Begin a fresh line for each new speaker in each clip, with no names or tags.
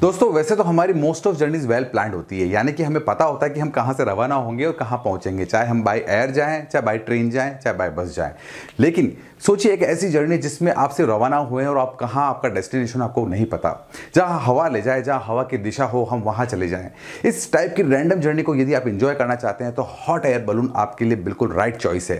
दोस्तों वैसे तो हमारी most of journeys well plan होती है यानी कि हमें पता होता है कि हम कहाँ से रवाना होंगे और कहाँ पहुंचेंगे चाहे हम बाई एयर जाएं चाहे बाई ट्रेन जाएं चाहे बाय बस जाएं लेकिन सोचिए एक ऐसी जर्नी जिसमें आपसे रवाना हुए हैं और आप कहाँ आपका डेस्टिनेशन आपको नहीं पता जहाँ हवा ले जाए जहाँ हवा की दिशा हो हम वहाँ चले जाएँ इस टाइप की रैंडम जर्नी को यदि आप इंजॉय करना चाहते हैं तो हॉट एयर बलून आपके लिए बिल्कुल राइट चॉइस है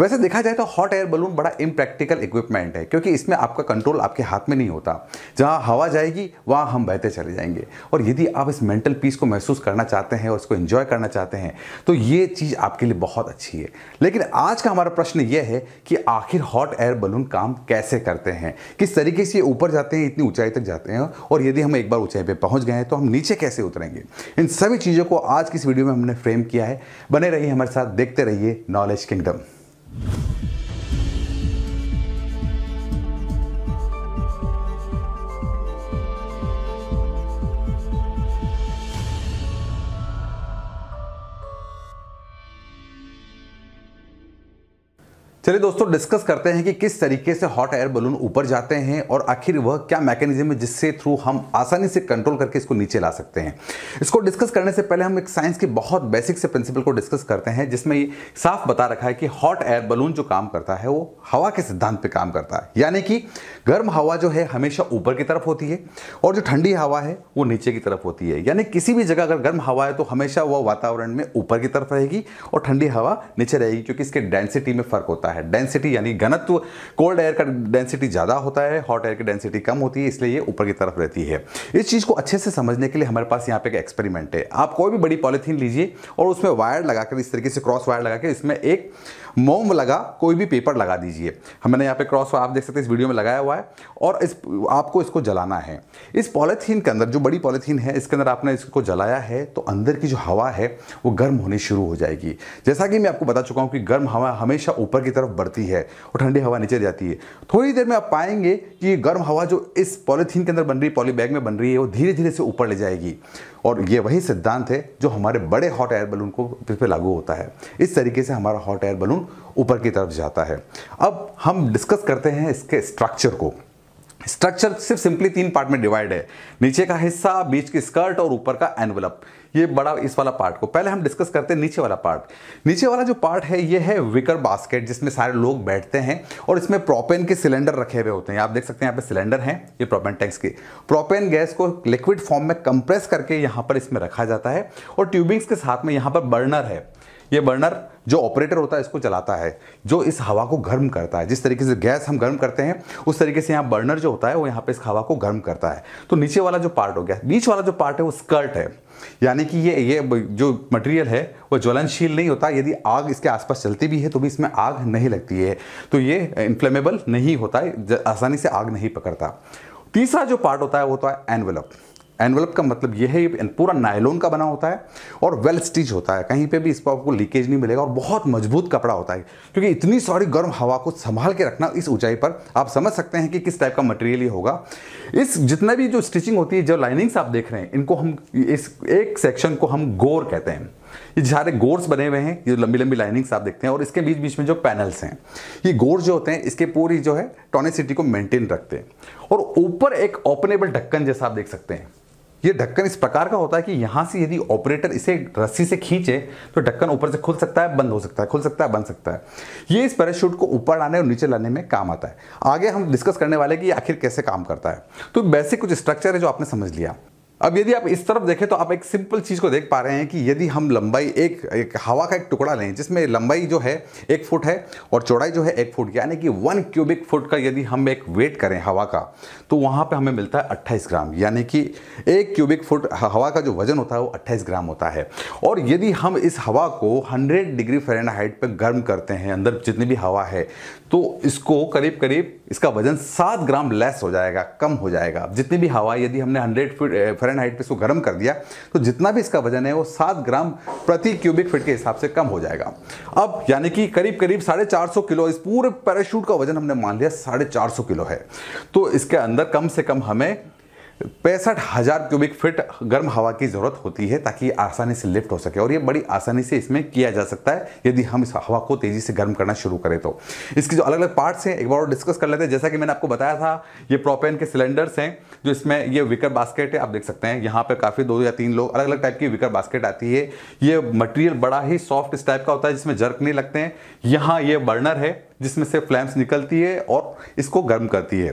वैसे देखा जाए तो हॉट एयर बलून बड़ा इम्प्रैक्टिकल इक्विपमेंट है क्योंकि इसमें आपका कंट्रोल आपके हाथ में नहीं होता जहाँ हवा जाएगी वहाँ हम बहते चले जाएंगे और यदि आप इस मेंटल पीस को महसूस करना चाहते हैं और इसको इन्जॉय करना चाहते हैं तो ये चीज़ आपके लिए बहुत अच्छी है लेकिन आज का हमारा प्रश्न ये है कि आखिर हॉट एयर बलून काम कैसे करते हैं किस तरीके से ऊपर जाते हैं इतनी ऊंचाई तक जाते हैं और यदि हम एक बार ऊंचाई पर पहुंच गए तो हम नीचे कैसे उतरेंगे इन सभी चीज़ों को आज की इस वीडियो में हमने फ्रेम किया है बने रहिए हमारे साथ देखते रहिए नॉलेज किंगडम चलिए दोस्तों डिस्कस करते हैं कि किस तरीके से हॉट एयर बलून ऊपर जाते हैं और आखिर वह क्या मैकेनिज्म है जिससे थ्रू हम आसानी से कंट्रोल करके इसको नीचे ला सकते हैं इसको डिस्कस करने से पहले हम एक साइंस के बहुत बेसिक से प्रिंसिपल को डिस्कस करते हैं जिसमें साफ बता रखा है कि हॉट एयर बलून जो काम करता है वो हवा के सिद्धांत पर काम करता है यानी कि गर्म हवा जो है हमेशा ऊपर की तरफ होती है और जो ठंडी हवा है वो नीचे की तरफ होती है यानी किसी भी जगह अगर गर्म हवा है तो हमेशा वह वातावरण में ऊपर की तरफ रहेगी और ठंडी हवा नीचे रहेगी क्योंकि इसके डेंसिटी में फर्क होता है है डेंसिटी यानी घनत्व कोल्ड एयर का डेंसिटी ज़्यादा होता है हॉट एयर की डेंसिटी कम होती है इसलिए ये ऊपर की तरफ रहती है इस चीज़ को अच्छे से समझने के लिए हमारे पास यहाँ पे एक एक्सपेरिमेंट है आप कोई भी बड़ी पॉलीथीन लीजिए और उसमें वायर लगाकर इस तरीके से क्रॉस वायर लगा के इसमें एक मोम लगा कोई भी पेपर लगा दीजिए हमने यहाँ पे क्रॉस आप देख सकते हैं इस वीडियो में लगाया हुआ है और इस आपको इसको जलाना है इस पॉलीथीन के अंदर जो बड़ी पॉलीथीन है इसके अंदर आपने इसको जलाया है तो अंदर की जो हवा है वो गर्म होनी शुरू हो जाएगी जैसा कि मैं आपको बता चुका हूँ कि गर्म हवा हमेशा ऊपर की तरफ बढ़ती है और ठंडी हवा नीचे जाती है थोड़ी देर में आप पाएंगे कि गर्म हवा जो इस पॉलीथीन के अंदर बन रही पॉली बैग में बन रही है वो धीरे धीरे से ऊपर ले जाएगी और ये वही सिद्धांत है जो हमारे बड़े हॉट एयर बलून को फिर पे लागू होता है इस तरीके से हमारा हॉट एयर बलून ऊपर की तरफ जाता है अब हम डिस्कस करते हैं इसके स्ट्रक्चर को स्ट्रक्चर सिर्फ सिंपली तीन पार्ट में डिवाइड है नीचे का हिस्सा बीच की स्कर्ट और ऊपर का एनवलप ये बड़ा इस वाला पार्ट को पहले हम डिस्कस करते हैं नीचे वाला पार्ट नीचे वाला जो पार्ट है ये है विकर बास्केट जिसमें सारे लोग बैठते हैं और इसमें प्रोपेन के सिलेंडर रखे हुए होते हैं आप देख सकते हैं यहाँ पे सिलेंडर हैं ये प्रोपेन टैंक्स के प्रोपेन गैस को लिक्विड फॉर्म में कंप्रेस करके यहाँ पर इसमें रखा जाता है और ट्यूबिंग्स के साथ में यहाँ पर बर्नर है ये बर्नर जो ऑपरेटर होता है इसको चलाता है जो इस हवा को गर्म करता है जिस तरीके से गैस हम गर्म करते हैं उस तरीके से यहाँ बर्नर जो होता है वो यहाँ पे इस हवा को गर्म करता है तो नीचे वाला जो पार्ट हो गया बीच वाला जो पार्ट है वो स्कर्ट है यानी कि ये ये जो मटेरियल है वो ज्वलनशील नहीं होता यदि आग इसके आसपास चलती भी है तो भी इसमें आग नहीं लगती है तो ये इन्फ्लेमेबल नहीं होता है आसानी से आग नहीं पकड़ता तीसरा जो पार्ट होता है वो होता है एनवेलप एनवेलप का मतलब यह है ये पूरा नायलोन का बना होता है और वेल स्टिच होता है कहीं पे भी इसको आपको लीकेज नहीं मिलेगा और बहुत मजबूत कपड़ा होता है क्योंकि इतनी सारी गर्म हवा को संभाल के रखना इस ऊंचाई पर आप समझ सकते हैं कि किस टाइप का मटेरियल ये होगा इस जितना भी जो स्टिचिंग होती है जो लाइनिंग्स आप देख रहे हैं इनको हम इस एक सेक्शन को हम गोर कहते हैं ये सारे गोर्स बने हुए हैं ये लंबी लंबी लाइनिंग्स आप देखते हैं और इसके बीच बीच में जो पैनल्स हैं ये गोर्स जो होते हैं इसके पूरी जो है टोनेसिटी को मेंटेन रखते हैं और ऊपर एक ओपनेबल ढक्कन जैसा आप देख सकते हैं ये ढक्कन इस प्रकार का होता है कि यहाँ से यदि ऑपरेटर इसे रस्सी से खींचे तो ढक्कन ऊपर से खुल सकता है बंद हो सकता है खुल सकता है बंद सकता है ये इस पैराशूट को ऊपर लाने और नीचे लाने में काम आता है आगे हम डिस्कस करने वाले कि ये आखिर कैसे काम करता है तो बेसिक कुछ स्ट्रक्चर है जो आपने समझ लिया अब यदि आप इस तरफ देखें तो आप एक सिंपल चीज़ को देख पा रहे हैं कि यदि हम लंबाई एक एक हवा का एक टुकड़ा लें जिसमें लंबाई जो है एक फुट है और चौड़ाई जो है एक फुट यानी कि वन क्यूबिक फुट का यदि हम एक वेट करें हवा का तो वहाँ पे हमें मिलता है 28 ग्राम यानी कि एक क्यूबिक फुट हवा का जो वजन होता है वो अट्ठाईस ग्राम होता है और यदि हम इस हवा को हंड्रेड डिग्री फेरन हाइट पर गर्म करते हैं अंदर जितनी भी हवा है तो इसको करीब करीब इसका वजन सात ग्राम लेस हो जाएगा कम हो जाएगा जितनी भी हवा यदि हमने हंड्रेड फीट फेरन हाइट पर इसको गर्म कर दिया तो जितना भी इसका वजन है वो सात ग्राम प्रति क्यूबिक फिट के हिसाब से कम हो जाएगा अब यानी कि करीब करीब साढ़े चार सौ किलो इस पूरे पैराशूट का वजन हमने मान लिया साढ़े चार सौ किलो है तो इसके अंदर कम से कम हमें पैंसठ हज़ार क्यूबिक फिट गर्म हवा की ज़रूरत होती है ताकि आसानी से लिफ्ट हो सके और ये बड़ी आसानी से इसमें किया जा सकता है यदि हम इस हवा को तेज़ी से गर्म करना शुरू करें तो इसके जो अलग अलग पार्ट्स हैं एक बार और डिस्कस कर लेते हैं जैसा कि मैंने आपको बताया था ये प्रोपेन के सिलेंडर्स हैं जो इसमें ये विकर बास्केट है आप देख सकते हैं यहाँ पर काफ़ी दो या तीन लोग अलग अलग टाइप की विकर बास्केट आती है ये मटेरियल बड़ा ही सॉफ्ट इस टाइप का होता है जिसमें जर्क नहीं लगते हैं यहाँ ये बर्नर है जिसमें से फ्लैम्स निकलती है और इसको गर्म करती है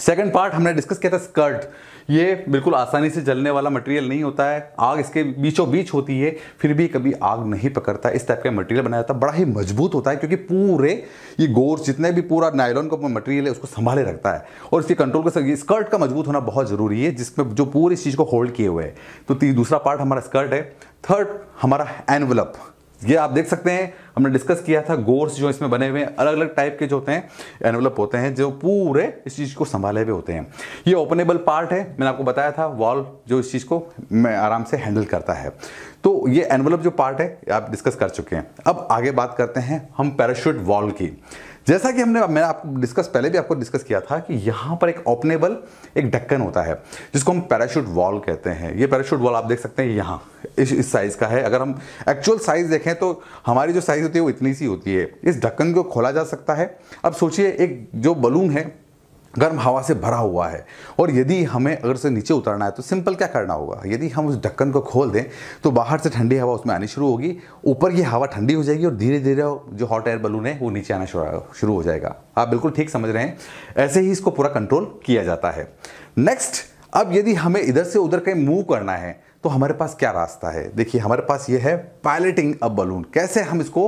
सेकेंड पार्ट हमने डिस्कस किया था स्कर्ट ये बिल्कुल आसानी से जलने वाला मटेरियल नहीं होता है आग इसके बीचों बीच होती है फिर भी कभी आग नहीं पकड़ता इस टाइप का मटेरियल बनाया जाता है बड़ा ही मजबूत होता है क्योंकि पूरे ये गोर्स जितने भी पूरा नायलॉन का मटेरियल है उसको संभाले रखता है और इसके कंट्रोल का स्कर्ट का मजबूत होना बहुत ज़रूरी है जिसमें जो पूरी इस चीज़ को होल्ड किए हुए हैं तो दूसरा पार्ट हमारा स्कर्ट है थर्ड हमारा एनवलप ये आप देख सकते हैं हमने डिस्कस किया था गोर्स जो इसमें बने हुए हैं अलग अलग टाइप के जो होते हैं एनवलप होते हैं जो पूरे इस चीज़ को संभाले हुए होते हैं ये ओपनेबल पार्ट है मैंने आपको बताया था वॉल जो इस चीज़ को मैं आराम से हैंडल करता है तो ये एनवलप जो पार्ट है आप डिस्कस कर चुके हैं अब आगे बात करते हैं हम पैराशूट वॉल की जैसा कि हमने मैं आपको डिस्कस पहले भी आपको डिस्कस किया था कि यहाँ पर एक ओपनेबल एक ढक्कन होता है जिसको हम पैराशूट वॉल कहते हैं ये पैराशूट वॉल आप देख सकते हैं यहाँ इस इस साइज़ का है अगर हम एक्चुअल साइज़ देखें तो हमारी जो साइज़ होती है वो इतनी सी होती है इस ढक्कन को खोला जा सकता है अब सोचिए एक जो बलून है गर्म हवा से भरा हुआ है और यदि हमें अगर से नीचे उतरना है तो सिंपल क्या करना होगा यदि हम उस ढक्कन को खोल दें तो बाहर से ठंडी हवा उसमें आनी शुरू होगी ऊपर की हवा ठंडी हो जाएगी और धीरे धीरे जो हॉट एयर बलून है वो नीचे आना शुरू हो जाएगा आप बिल्कुल ठीक समझ रहे हैं ऐसे ही इसको पूरा कंट्रोल किया जाता है नेक्स्ट अब यदि हमें इधर से उधर कहीं मूव करना है तो हमारे पास क्या रास्ता है देखिए हमारे पास ये है पायलटिंग अ बलून कैसे हम इसको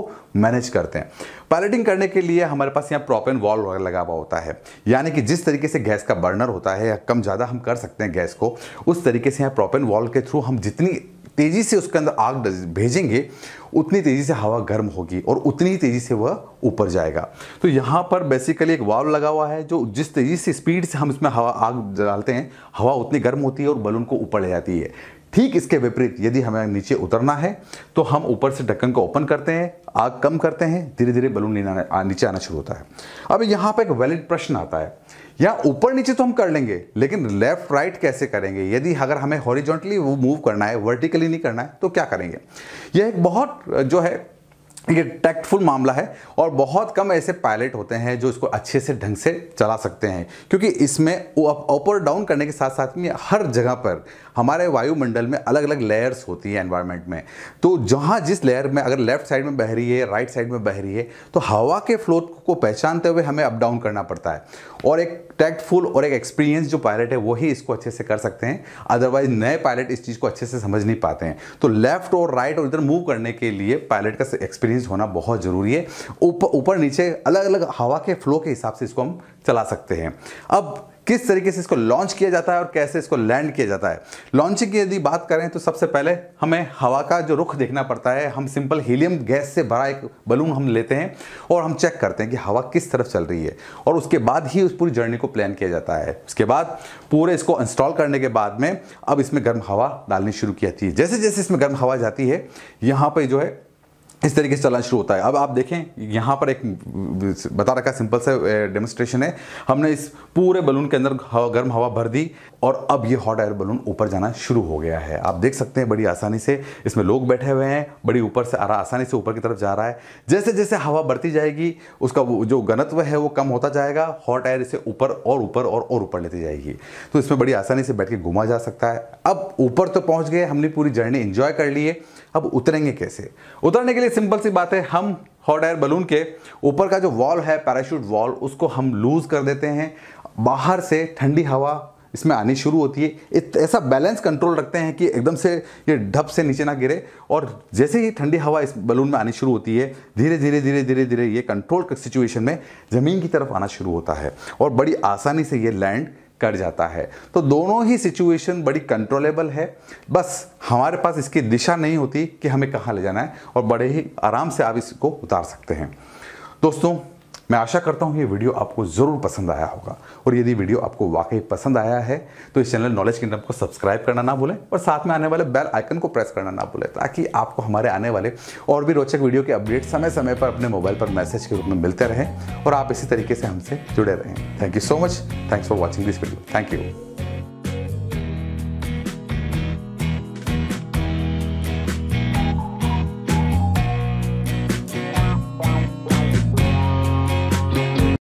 मैनेज करते हैं पायलटिंग करने के लिए हमारे पास यहाँ प्रोपेन वॉल लगा हुआ होता है यानी कि जिस तरीके से गैस का बर्नर होता है या कम ज़्यादा हम कर सकते हैं गैस को उस तरीके से यहाँ प्रॉपेन वॉल के थ्रू हम जितनी तेज़ी से उसके अंदर आग भेजेंगे उतनी तेज़ी से हवा गर्म होगी और उतनी ही तेज़ी से वह ऊपर जाएगा तो यहाँ पर बेसिकली एक वाल्व लगा हुआ है जो जिस तेज़ी से स्पीड से हम इसमें हवा आग डालते हैं हवा उतनी गर्म होती है और बलून को ऊपर ले जाती है ठीक इसके विपरीत यदि हमें नीचे उतरना है तो हम ऊपर से ढक्कन को ओपन करते हैं आग कम करते हैं धीरे धीरे बलून नीचे आना शुरू होता है अब यहाँ पर एक वैलिड प्रश्न आता है या ऊपर नीचे तो हम कर लेंगे लेकिन लेफ्ट राइट कैसे करेंगे यदि अगर हमें हॉरिजॉन्टली वो मूव करना है वर्टिकली नहीं करना है तो क्या करेंगे यह एक बहुत जो है ये टैक्टफुल मामला है और बहुत कम ऐसे पायलट होते हैं जो इसको अच्छे से ढंग से चला सकते हैं क्योंकि इसमें अप और डाउन करने के साथ साथ में हर जगह पर हमारे वायुमंडल में अलग अलग लेयर्स होती है एनवायरमेंट में तो जहाँ जिस लेयर में अगर लेफ्ट साइड में बह रही है राइट साइड में बह रही है तो हवा के फ्लो को पहचानते हुए हमें अप डाउन करना पड़ता है और एक टैक्टफुल और एक एक्सपीरियंस जो पायलट है वही इसको अच्छे से कर सकते हैं अदरवाइज नए पायलट इस चीज़ को अच्छे से समझ नहीं पाते हैं तो लेफ्ट और राइट और इधर मूव करने के लिए पायलट का एक्सपीरियंस होना बहुत ज़रूरी है ऊपर ऊपर नीचे अलग अलग हवा के फ्लो के हिसाब से इसको हम चला सकते हैं अब किस तरीके से इसको लॉन्च किया जाता है और कैसे इसको लैंड किया जाता है लॉन्चिंग की यदि बात करें तो सबसे पहले हमें हवा का जो रुख देखना पड़ता है हम सिंपल हीलियम गैस से भरा एक बलून हम लेते हैं और हम चेक करते हैं कि हवा किस तरफ चल रही है और उसके बाद ही उस पूरी जर्नी को प्लान किया जाता है उसके बाद पूरे इसको इंस्टॉल करने के बाद में अब इसमें गर्म हवा डालनी शुरू की जाती है जैसे जैसे इसमें गर्म हवा जाती है यहाँ पर जो है इस तरीके से चलना शुरू होता है अब आप देखें यहाँ पर एक बता रखा सिंपल सा डेमोस्ट्रेशन है हमने इस पूरे बलून के अंदर हवा, गर्म हवा भर दी और अब ये हॉट एयर बलून ऊपर जाना शुरू हो गया है आप देख सकते हैं बड़ी आसानी से इसमें लोग बैठे हुए हैं बड़ी ऊपर से आसानी से ऊपर की तरफ जा रहा है जैसे जैसे हवा बढ़ती जाएगी उसका जो गणत्व है वो कम होता जाएगा हॉट एयर इसे ऊपर और ऊपर और और ऊपर लेती जाएगी तो इसमें बड़ी आसानी से बैठ के घुमा जा सकता है अब ऊपर तो पहुँच गए हमने पूरी जर्नी इन्जॉय कर ली है अब उतरेंगे कैसे उतरने के लिए सिंपल सी बात है हम हॉट एयर बलून के ऊपर का जो वॉल है पैराशूट वॉल उसको हम लूज़ कर देते हैं बाहर से ठंडी हवा इसमें आनी शुरू होती है ऐसा बैलेंस कंट्रोल रखते हैं कि एकदम से ये ढप से नीचे ना गिरे और जैसे ही ठंडी हवा इस बलून में आनी शुरू होती है धीरे धीरे धीरे धीरे धीरे ये कंट्रोल सिचुएशन में ज़मीन की तरफ आना शुरू होता है और बड़ी आसानी से ये लैंड कर जाता है तो दोनों ही सिचुएशन बड़ी कंट्रोलेबल है बस हमारे पास इसकी दिशा नहीं होती कि हमें कहाँ ले जाना है और बड़े ही आराम से आप इसको उतार सकते हैं दोस्तों मैं आशा करता हूँ ये वीडियो आपको ज़रूर पसंद आया होगा और यदि वीडियो आपको वाकई पसंद आया है तो इस चैनल नॉलेज किंगडम को सब्सक्राइब करना ना भूलें और साथ में आने वाले बेल आइकन को प्रेस करना ना भूलें ताकि आपको हमारे आने वाले और भी रोचक वीडियो के अपडेट समय समय पर अपने मोबाइल पर मैसेज के रूप में मिलते रहें और आप इसी तरीके से हमसे जुड़े रहें thank you so much thanks for watching this video thank you